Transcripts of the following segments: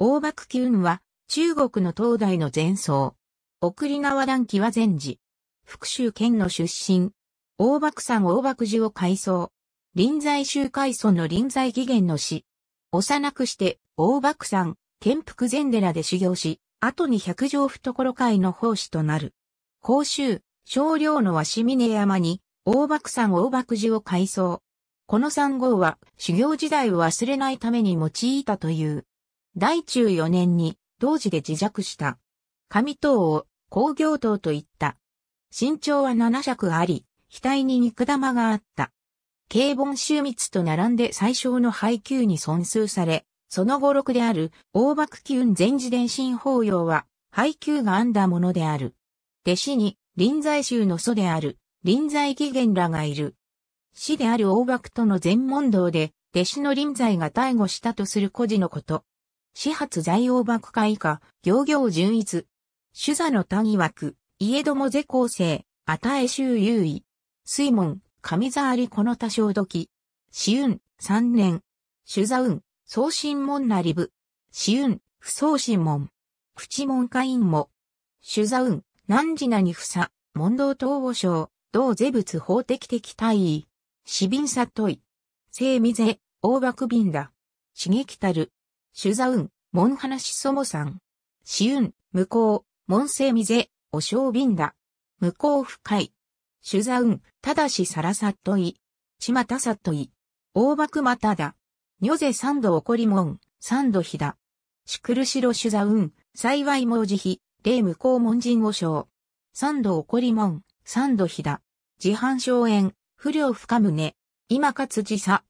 大幕機運は、中国の東大の前奏。送り縄談機は前時。福州県の出身。大幕山大幕寺を改装。臨済宗開祖の臨済義元の死。幼くして大幕山、建福禅寺で修行し、後に百条懐会の奉仕となる。甲州、少量の鷲峰山に、大幕山大幕寺を改装。この三号は修行時代を忘れないために用いたという。大中4年に同時で自弱した。神等を工業等と言った。身長は7尺あり、額に肉玉があった。軽本州密と並んで最小の配給に損数され、その語録である大幕級全自伝心法要は、配給が編んだものである。弟子に臨済宗の祖である、臨済義元らがいる。死である大爆との全問答で、弟子の臨済が逮捕したとする故事のこと。始発在王幕会以下、行行順一。主座の谷枠、家ども是構成、与え衆優位。水門、上座ありこの多少時。死運、三年。主座運、送信門なりぶ。死運、不送信門。口門下院も。主座運、何時なにふさ、問答等を称、同是物法的的大意。死便さとい。生未是、大幕便だ。刺激たる。シュザウン、モンハナシソモさん。シウン、向こう、モンセミゼ、おしょだ。向こう深い。シュザウン、ただしさらさっとい。ちまたさっとい。大幕まただ。にょぜ三度こりもん、三度ひだ。しくるしろシュザウン、幸いもうじ日、霊無効門人を症。三度こりもん、三度ひだ。自販省縁、不良深むね。今かつじさ。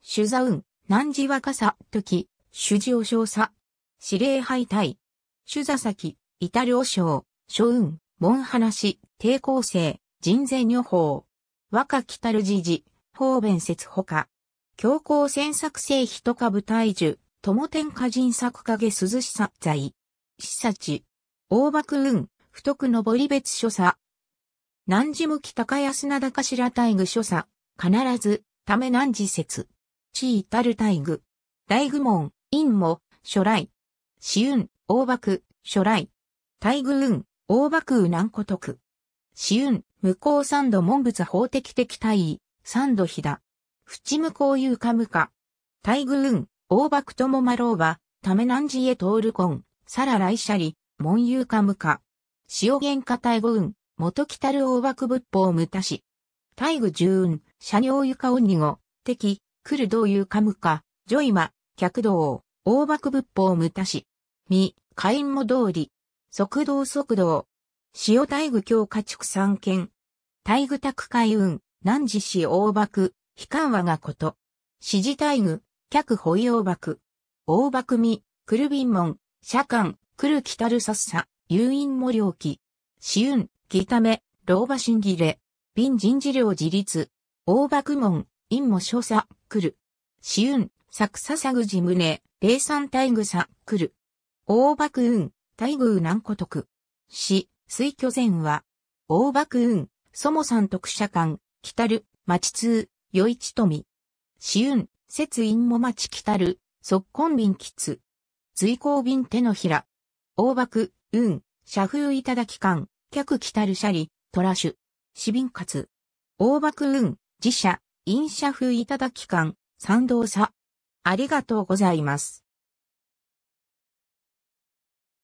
シュザウン、何時若さ、時。主事を少佐。司令敗退。主座先、至タ領省、諸運、門話、抵抗性、人前予報。若きたる時事、方便説ほか。強行戦作成一株大樹、友天下人作影涼しさ在。視察。大幕運、不徳のり別所作。南寺向き高安しら大具所作。必ず、ため南寺説。地至る大具。大愚門、陰も、初来。死運、大幕、初来。大愚運、大幕雨南古徳。死運、無効三度門物法的的大位、三度飛だ。淵無効有か無か。大愚運、大幕ともまろうば、ため南寺へ通る根、さら来シャリ、門有か無か。塩原化大愚運、元来たる大幕仏法無多し。大愚十運、車両床鬼語、敵、来る道有か無か、ジョイマ、客道、大爆仏法無多し。未、会員も通り。速道速道。塩大具強化畜三県。大具宅海運、南寺市大爆、悲観和がこと。指示大具、客保養爆、大爆未、来る便門、社官、来る来たるさっさ、誘引も領記。死運、来ため、老婆心切れ。便人事料自立。大爆門、陰も所作、来る。死運、サクササグジムネ、霊山大愚サ、来る。大爆雲、大宮南古徳。死、水巨前は、大爆雲、そもさん特社館、来たる、町通、与一富。死運、節陰も町来たる、即根便吉。随行便手のひら。大爆、運、社風いただき館、客来たるシャリ、シュ。死便活。大爆運、自社、陰社風いただき館、賛同差。ありがとうございます。